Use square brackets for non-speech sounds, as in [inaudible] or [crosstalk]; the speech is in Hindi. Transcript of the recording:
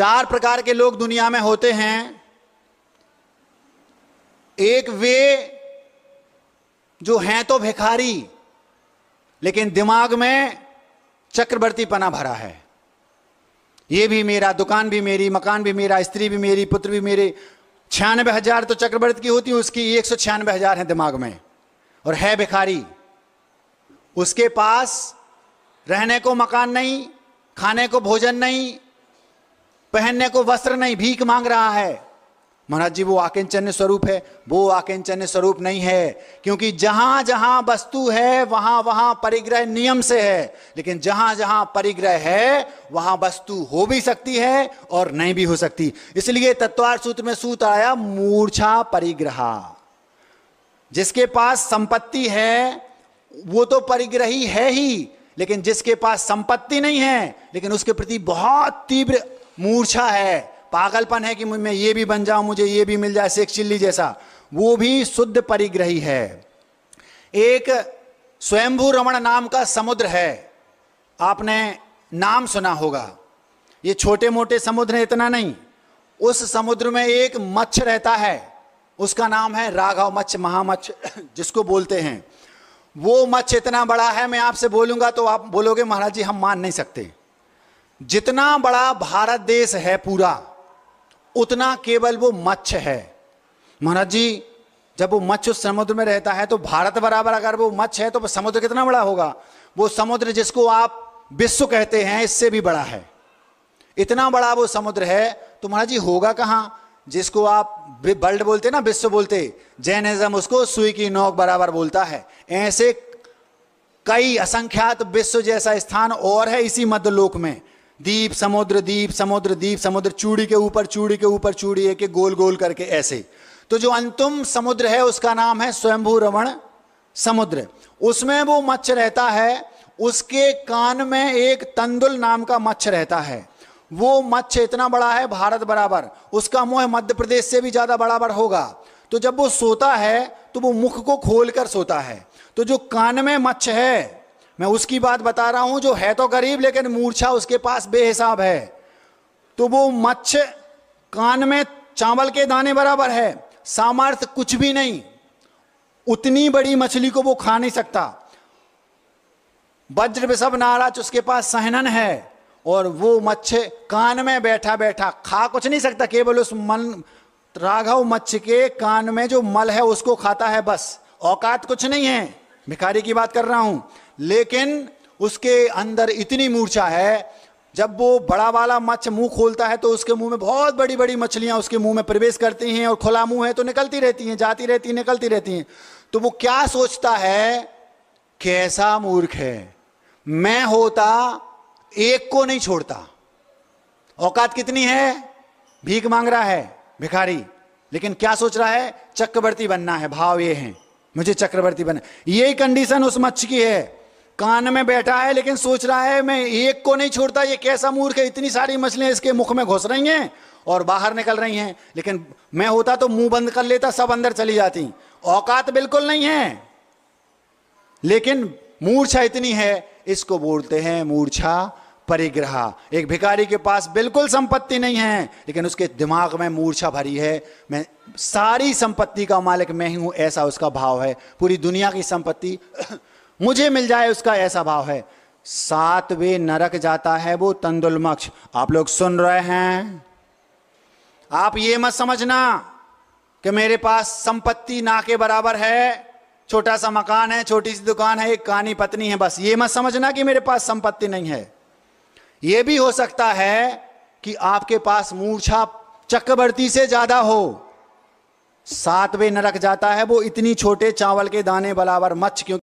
चार प्रकार के लोग दुनिया में होते हैं एक वे जो हैं तो भिखारी लेकिन दिमाग में चक्रवर्ती पना भरा है ये भी मेरा दुकान भी मेरी मकान भी मेरा स्त्री भी मेरी पुत्र भी मेरे छियानवे हजार तो चक्रवर्ती की होती है उसकी एक सौ छियानवे हजार है दिमाग में और है भिखारी उसके पास रहने को मकान नहीं खाने को भोजन नहीं पहनने को वस्त्र नहीं भीख मांग रहा है महाराज जी वो आकिंचन्य स्वरूप है वो आकिंचन्य स्वरूप नहीं है क्योंकि जहां जहां वस्तु है वहां वहां परिग्रह नियम से है लेकिन जहां जहां परिग्रह है वहां वस्तु हो भी सकती है और नहीं भी हो सकती इसलिए तत्वार सूत्र में सूत्र आया मूर्छा परिग्रह जिसके पास संपत्ति है वो तो परिग्रही है ही लेकिन जिसके पास संपत्ति नहीं है लेकिन उसके प्रति बहुत तीव्र मूर्छा है पागलपन है कि मैं ये भी बन जाऊं मुझे ये भी मिल जाए शेख चिल्ली जैसा वो भी शुद्ध परिग्रही है एक स्वयंभू रमण नाम का समुद्र है आपने नाम सुना होगा ये छोटे मोटे समुद्र है इतना नहीं उस समुद्र में एक मच्छ रहता है उसका नाम है राघव मच्छ महामच्छ [coughs] जिसको बोलते हैं वो मच्छ इतना बड़ा है मैं आपसे बोलूंगा तो आप बोलोगे महाराज जी हम मान नहीं सकते जितना बड़ा भारत देश है पूरा उतना केवल वो मच्छ है महाराज जी जब वो मच्छ उस समुद्र में रहता है तो भारत बराबर अगर वो मच्छ है तो समुद्र कितना बड़ा होगा वो समुद्र जिसको आप विश्व कहते हैं इससे भी बड़ा है इतना बड़ा वो समुद्र है तो महाराज जी होगा कहाँ जिसको आप वर्ल्ड बोलते ना विश्व बोलते जैनिज्म उसको सुई की नोक बराबर बोलता है ऐसे कई असंख्यात विश्व जैसा स्थान और है इसी मध्य लोक में दीप समुद्र दीप समुद्र दीप समुद्र चूड़ी के ऊपर चूड़ी के ऊपर चूड़ी है कि गोल गोल करके ऐसे तो जो अंतुम समुद्र है उसका नाम है स्वयंभू रमण समुद्र उसमें वो मच्छ रहता है उसके कान में एक तंदुल नाम का मच्छ रहता है वो मच्छ इतना बड़ा है भारत बराबर उसका मुंह मध्य प्रदेश से भी ज़्यादा बराबर होगा तो जब वो सोता है तो वो मुख को खोलकर सोता है तो जो कान में मच्छ है मैं उसकी बात बता रहा हूं जो है तो गरीब लेकिन मूर्छा उसके पास बेहिसाब है तो वो मच्छ कान में चावल के दाने बराबर है सामर्थ्य कुछ भी नहीं उतनी बड़ी मछली को वो खा नहीं सकता वज्र विषभ नाराज उसके पास सहनन है और वो मच्छ कान में बैठा बैठा खा कुछ नहीं सकता केवल उस मन राघव मच्छ के कान में जो मल है उसको खाता है बस औकात कुछ नहीं है भिखारी की बात कर रहा हूं लेकिन उसके अंदर इतनी मूर्छा है जब वो बड़ा वाला मच्छ मुंह खोलता है तो उसके मुंह में बहुत बड़ी बड़ी मछलियां उसके मुंह में प्रवेश करती हैं और खुला मुंह है तो निकलती रहती हैं जाती रहती हैं निकलती रहती हैं तो वो क्या सोचता है कैसा मूर्ख है मैं होता एक को नहीं छोड़ता औकात कितनी है भीख मांग रहा है भिखारी लेकिन क्या सोच रहा है चक्रवर्ती बनना है भाव ये है मुझे चक्रवर्ती बनना यही कंडीशन उस मच्छ की है कान में बैठा है लेकिन सोच रहा है मैं एक को नहीं छोड़ता ये कैसा मूर्ख है इतनी सारी मछलियां इसके मुख में घुस रही हैं और बाहर निकल रही हैं लेकिन मैं होता तो मुंह बंद कर लेता सब अंदर चली जाती औकात बिल्कुल नहीं है लेकिन मूर्छा इतनी है इसको बोलते हैं मूर्छा परिग्रह एक भिकारी के पास बिल्कुल संपत्ति नहीं है लेकिन उसके दिमाग में मूर्छा भरी है मैं सारी संपत्ति का मालिक मैं हूं ऐसा उसका भाव है पूरी दुनिया की संपत्ति मुझे मिल जाए उसका ऐसा भाव है सातवें नरक जाता है वो तंदुलमक्ष आप लोग सुन रहे हैं आप ये मत समझना कि मेरे पास संपत्ति ना के बराबर है छोटा सा मकान है छोटी सी दुकान है एक कहानी पत्नी है बस ये मत समझना कि मेरे पास संपत्ति नहीं है यह भी हो सकता है कि आपके पास मूर्छा चक्रवर्ती से ज्यादा हो सातवें नरक जाता है वो इतनी छोटे चावल के दाने बराबर मच्छ क्योंकि